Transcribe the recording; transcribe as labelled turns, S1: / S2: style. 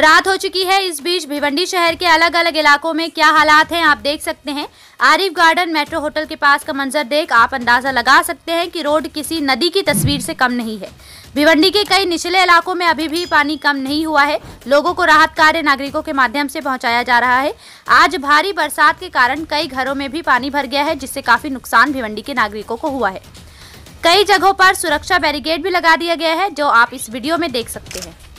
S1: रात हो चुकी है इस बीच भिवंडी शहर के अलग अलग इलाकों में क्या हालात हैं आप देख सकते हैं आरिफ गार्डन मेट्रो होटल के पास का मंजर देख आप अंदाज़ा लगा सकते हैं कि रोड किसी नदी की तस्वीर से कम नहीं है भिवंडी के कई निचले इलाकों में अभी भी पानी कम नहीं हुआ है लोगों को राहत कार्य नागरिकों के माध्यम से पहुंचाया जा रहा है आज भारी बरसात के कारण कई घरों में भी पानी भर गया है जिससे काफ़ी नुकसान भिवंडी के नागरिकों को हुआ है कई जगहों पर सुरक्षा बैरिकेड भी लगा दिया गया है जो आप इस वीडियो में देख सकते हैं